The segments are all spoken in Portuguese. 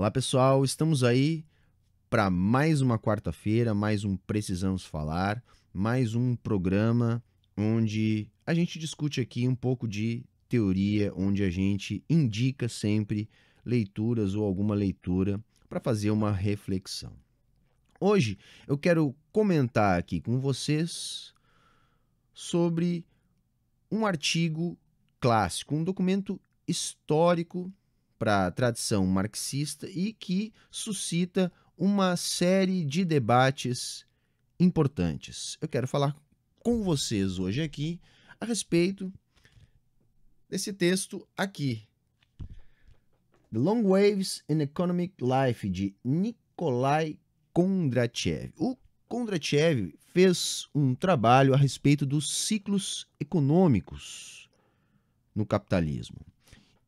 Olá pessoal, estamos aí para mais uma quarta-feira, mais um Precisamos Falar, mais um programa onde a gente discute aqui um pouco de teoria, onde a gente indica sempre leituras ou alguma leitura para fazer uma reflexão. Hoje eu quero comentar aqui com vocês sobre um artigo clássico, um documento histórico para a tradição marxista e que suscita uma série de debates importantes. Eu quero falar com vocês hoje aqui a respeito desse texto aqui. The Long Waves in Economic Life, de Nikolai Kondratiev. O Kondratiev fez um trabalho a respeito dos ciclos econômicos no capitalismo.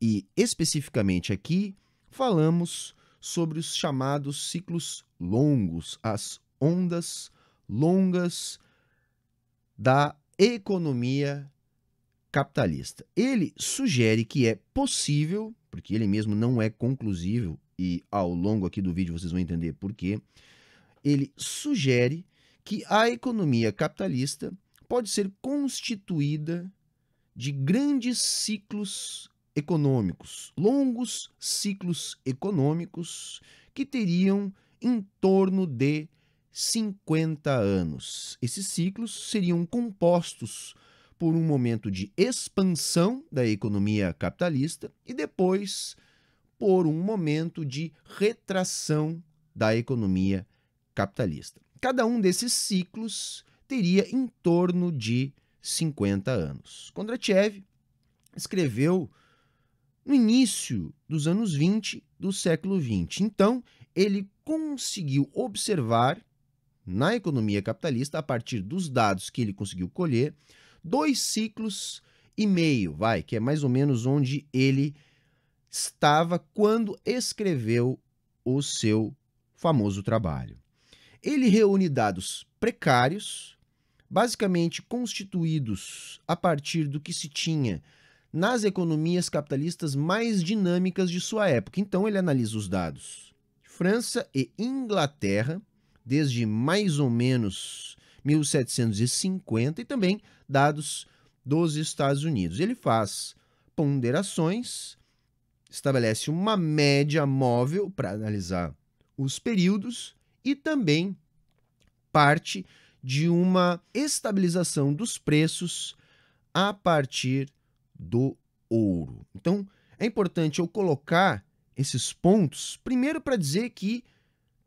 E especificamente aqui falamos sobre os chamados ciclos longos, as ondas longas da economia capitalista. Ele sugere que é possível, porque ele mesmo não é conclusivo e ao longo aqui do vídeo vocês vão entender por quê. Ele sugere que a economia capitalista pode ser constituída de grandes ciclos econômicos, longos ciclos econômicos que teriam em torno de 50 anos. Esses ciclos seriam compostos por um momento de expansão da economia capitalista e depois por um momento de retração da economia capitalista. Cada um desses ciclos teria em torno de 50 anos. Kondratiev escreveu no início dos anos 20 do século 20. Então, ele conseguiu observar na economia capitalista, a partir dos dados que ele conseguiu colher, dois ciclos e meio, vai, que é mais ou menos onde ele estava quando escreveu o seu famoso trabalho. Ele reúne dados precários, basicamente constituídos a partir do que se tinha nas economias capitalistas mais dinâmicas de sua época. Então ele analisa os dados. França e Inglaterra, desde mais ou menos 1750, e também dados dos Estados Unidos. Ele faz ponderações, estabelece uma média móvel para analisar os períodos e também parte de uma estabilização dos preços a partir do ouro. Então, é importante eu colocar esses pontos, primeiro para dizer que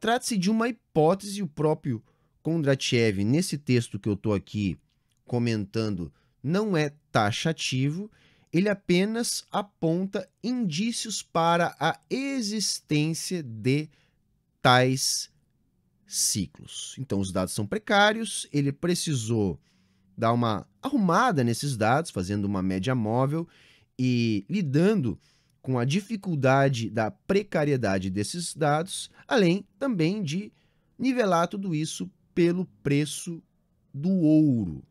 trata-se de uma hipótese, o próprio Kondratiev, nesse texto que eu estou aqui comentando, não é taxativo, ele apenas aponta indícios para a existência de tais ciclos. Então, os dados são precários, ele precisou dar uma arrumada nesses dados, fazendo uma média móvel e lidando com a dificuldade da precariedade desses dados, além também de nivelar tudo isso pelo preço do ouro,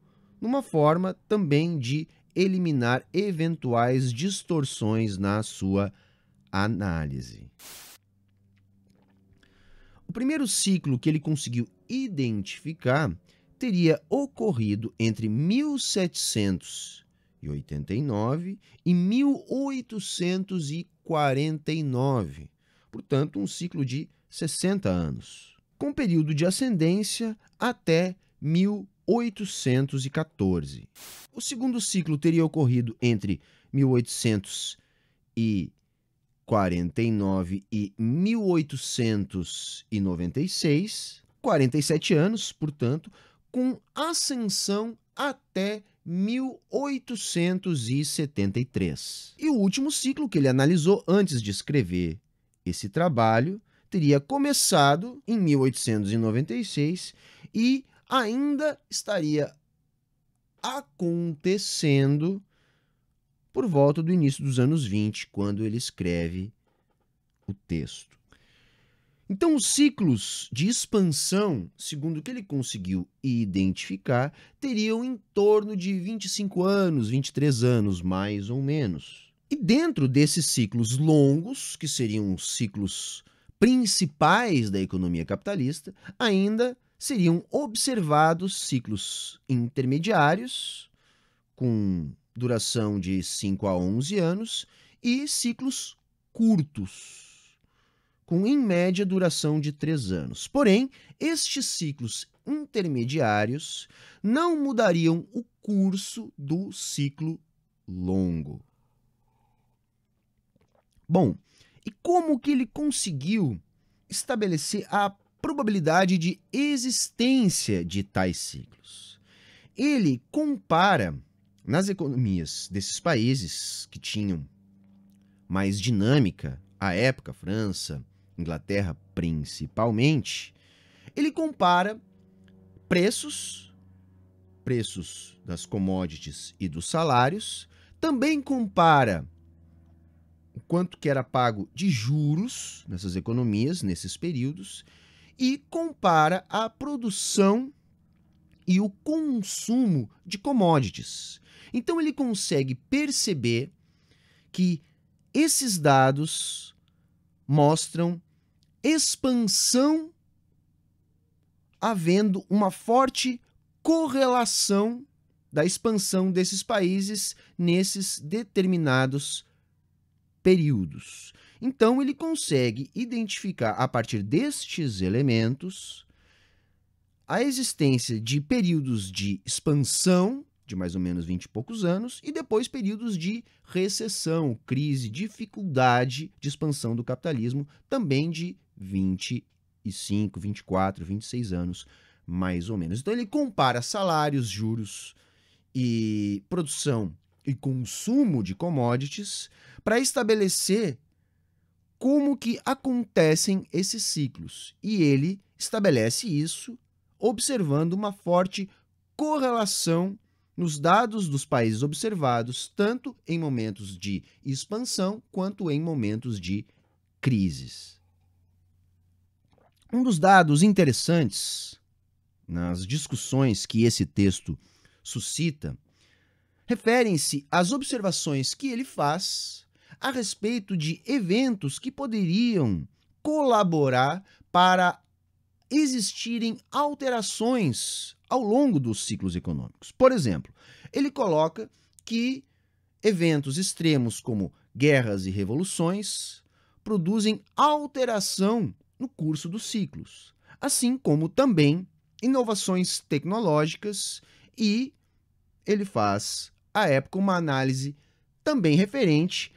numa forma também de eliminar eventuais distorções na sua análise. O primeiro ciclo que ele conseguiu identificar teria ocorrido entre 1789 e 1849, portanto, um ciclo de 60 anos, com período de ascendência até 1814. O segundo ciclo teria ocorrido entre 1849 e 1896, 47 anos, portanto, com ascensão até 1873. E o último ciclo que ele analisou antes de escrever esse trabalho teria começado em 1896 e ainda estaria acontecendo por volta do início dos anos 20, quando ele escreve o texto. Então, os ciclos de expansão, segundo o que ele conseguiu identificar, teriam em torno de 25 anos, 23 anos, mais ou menos. E dentro desses ciclos longos, que seriam os ciclos principais da economia capitalista, ainda seriam observados ciclos intermediários, com duração de 5 a 11 anos, e ciclos curtos, com em média duração de três anos. Porém, estes ciclos intermediários não mudariam o curso do ciclo longo. Bom, e como que ele conseguiu estabelecer a probabilidade de existência de tais ciclos? Ele compara nas economias desses países que tinham mais dinâmica à época, França, Inglaterra principalmente, ele compara preços, preços das commodities e dos salários, também compara o quanto que era pago de juros nessas economias, nesses períodos, e compara a produção e o consumo de commodities. Então ele consegue perceber que esses dados mostram expansão, havendo uma forte correlação da expansão desses países nesses determinados períodos. Então, ele consegue identificar, a partir destes elementos, a existência de períodos de expansão, de mais ou menos 20 e poucos anos, e depois períodos de recessão, crise, dificuldade de expansão do capitalismo, também de 25, 24, 26 anos, mais ou menos. Então ele compara salários, juros e produção e consumo de commodities para estabelecer como que acontecem esses ciclos. E ele estabelece isso observando uma forte correlação nos dados dos países observados, tanto em momentos de expansão quanto em momentos de crises. Um dos dados interessantes nas discussões que esse texto suscita referem-se às observações que ele faz a respeito de eventos que poderiam colaborar para existirem alterações ao longo dos ciclos econômicos. Por exemplo, ele coloca que eventos extremos como guerras e revoluções produzem alteração no curso dos ciclos, assim como também inovações tecnológicas e ele faz à época uma análise também referente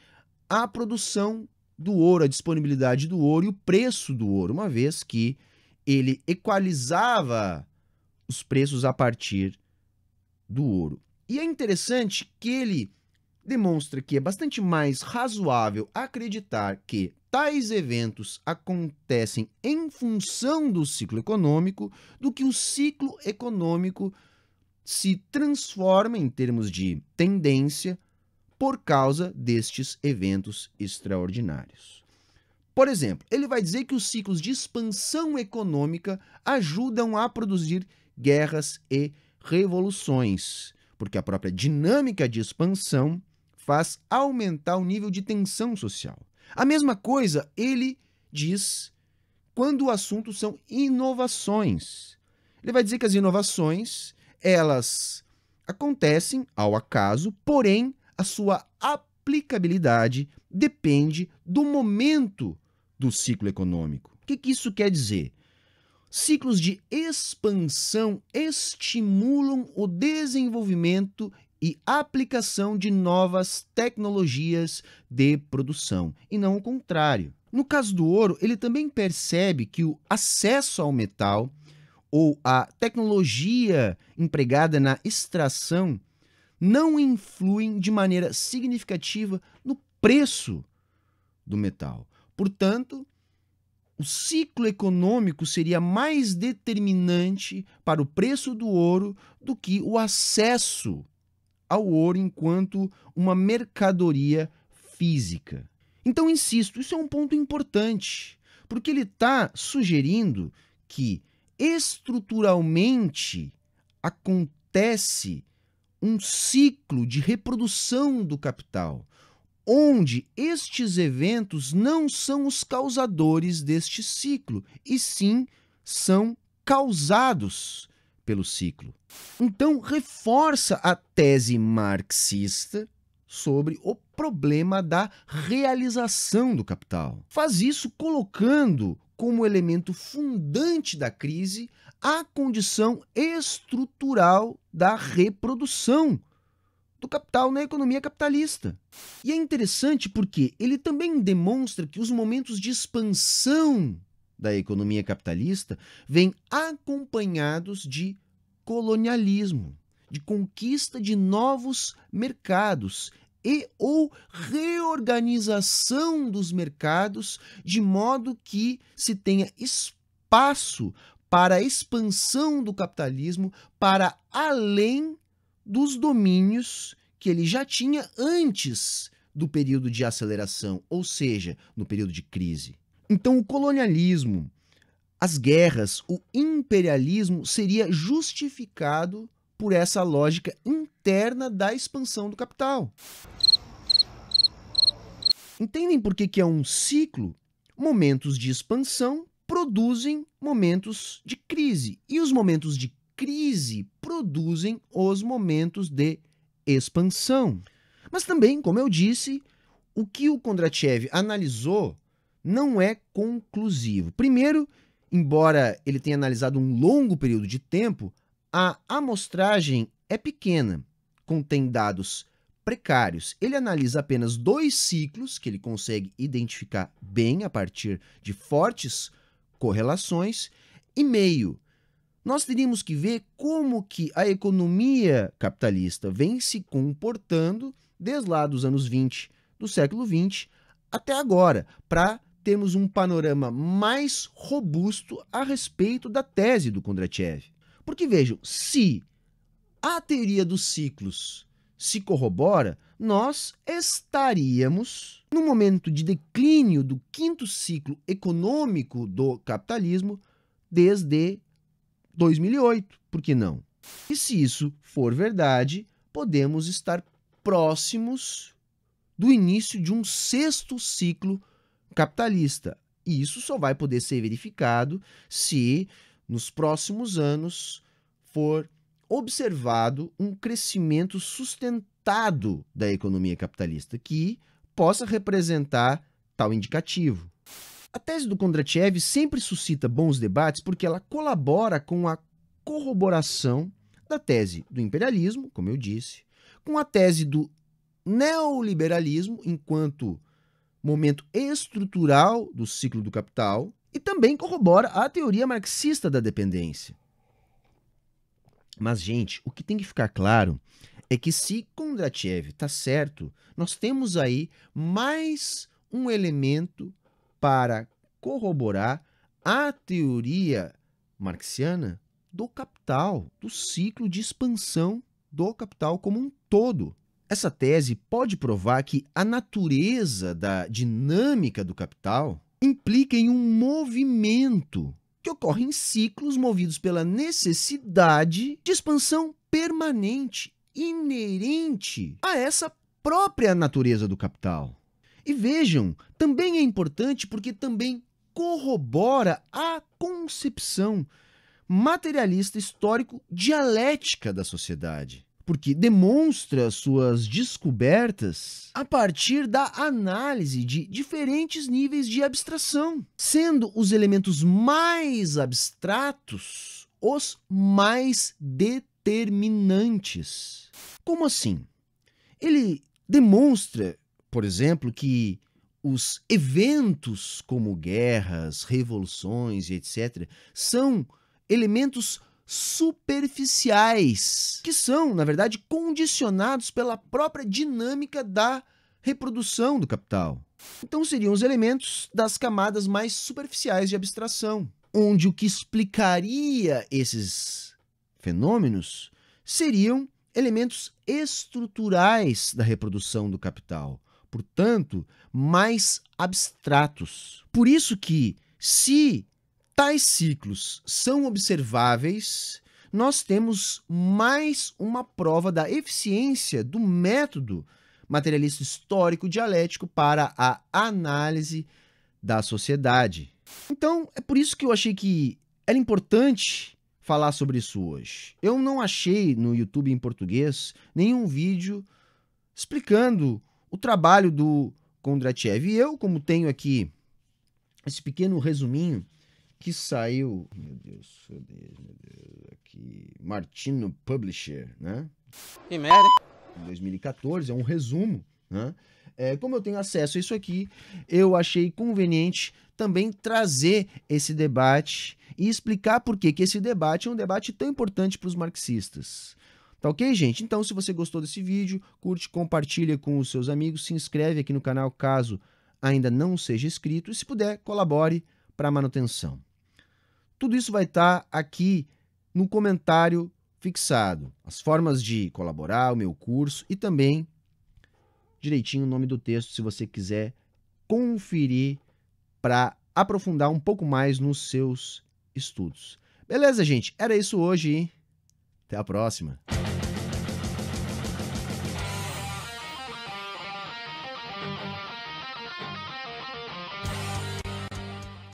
à produção do ouro, à disponibilidade do ouro e o preço do ouro, uma vez que ele equalizava os preços a partir do ouro. E é interessante que ele demonstra que é bastante mais razoável acreditar que tais eventos acontecem em função do ciclo econômico, do que o ciclo econômico se transforma em termos de tendência por causa destes eventos extraordinários. Por exemplo, ele vai dizer que os ciclos de expansão econômica ajudam a produzir guerras e revoluções, porque a própria dinâmica de expansão faz aumentar o nível de tensão social. A mesma coisa ele diz quando o assunto são inovações. Ele vai dizer que as inovações, elas acontecem ao acaso, porém a sua aplicabilidade depende do momento do ciclo econômico. O que, que isso quer dizer? Ciclos de expansão estimulam o desenvolvimento e aplicação de novas tecnologias de produção, e não o contrário. No caso do ouro, ele também percebe que o acesso ao metal ou a tecnologia empregada na extração não influem de maneira significativa no preço do metal. Portanto, o ciclo econômico seria mais determinante para o preço do ouro do que o acesso ao ouro enquanto uma mercadoria física. Então, insisto, isso é um ponto importante, porque ele está sugerindo que estruturalmente acontece um ciclo de reprodução do capital, onde estes eventos não são os causadores deste ciclo, e sim são causados pelo ciclo. Então, reforça a tese marxista sobre o problema da realização do capital. Faz isso colocando como elemento fundante da crise a condição estrutural da reprodução do capital na economia capitalista. E é interessante porque ele também demonstra que os momentos de expansão da economia capitalista vêm acompanhados de colonialismo, de conquista de novos mercados e ou reorganização dos mercados de modo que se tenha espaço para a expansão do capitalismo para além dos domínios que ele já tinha antes do período de aceleração, ou seja, no período de crise. Então, o colonialismo, as guerras, o imperialismo seria justificado por essa lógica interna da expansão do capital. Entendem por que, que é um ciclo? Momentos de expansão produzem momentos de crise, e os momentos de crise produzem os momentos de expansão. Mas também, como eu disse, o que o Kondratiev analisou não é conclusivo. Primeiro, embora ele tenha analisado um longo período de tempo, a amostragem é pequena, contém dados precários. Ele analisa apenas dois ciclos que ele consegue identificar bem a partir de fortes correlações e meio. Nós teríamos que ver como que a economia capitalista vem se comportando desde lá dos anos 20 do século 20 até agora, para temos um panorama mais robusto a respeito da tese do Kondratiev. Porque vejam, se a teoria dos ciclos se corrobora, nós estaríamos no momento de declínio do quinto ciclo econômico do capitalismo desde 2008, por que não? E se isso for verdade, podemos estar próximos do início de um sexto ciclo capitalista. E isso só vai poder ser verificado se nos próximos anos for observado um crescimento sustentado da economia capitalista que possa representar tal indicativo. A tese do Kondratiev sempre suscita bons debates porque ela colabora com a corroboração da tese do imperialismo, como eu disse, com a tese do neoliberalismo enquanto momento estrutural do ciclo do capital e também corrobora a teoria marxista da dependência. Mas, gente, o que tem que ficar claro é que se Kondratiev está certo, nós temos aí mais um elemento para corroborar a teoria marxiana do capital, do ciclo de expansão do capital como um todo. Essa tese pode provar que a natureza da dinâmica do capital implica em um movimento que ocorre em ciclos movidos pela necessidade de expansão permanente inerente a essa própria natureza do capital. E vejam, também é importante porque também corrobora a concepção materialista histórico dialética da sociedade porque demonstra suas descobertas a partir da análise de diferentes níveis de abstração, sendo os elementos mais abstratos os mais determinantes. Como assim? Ele demonstra, por exemplo, que os eventos como guerras, revoluções, e etc., são elementos superficiais, que são, na verdade, condicionados pela própria dinâmica da reprodução do capital. Então seriam os elementos das camadas mais superficiais de abstração, onde o que explicaria esses fenômenos seriam elementos estruturais da reprodução do capital, portanto, mais abstratos. Por isso que se tais ciclos são observáveis, nós temos mais uma prova da eficiência do método materialista histórico dialético para a análise da sociedade. Então, é por isso que eu achei que era importante falar sobre isso hoje. Eu não achei no YouTube em português nenhum vídeo explicando o trabalho do Kondratiev. E eu, como tenho aqui esse pequeno resuminho que saiu. Meu Deus, meu Deus, meu Deus, aqui. Martino Publisher, né? Que merda! 2014, é um resumo, né? É, como eu tenho acesso a isso aqui, eu achei conveniente também trazer esse debate e explicar por que, que esse debate é um debate tão importante para os marxistas. Tá ok, gente? Então, se você gostou desse vídeo, curte, compartilha com os seus amigos, se inscreve aqui no canal caso ainda não seja inscrito e, se puder, colabore para a manutenção. Tudo isso vai estar tá aqui no comentário fixado. As formas de colaborar, o meu curso e também direitinho o nome do texto se você quiser conferir para aprofundar um pouco mais nos seus estudos. Beleza, gente? Era isso hoje. Até a próxima.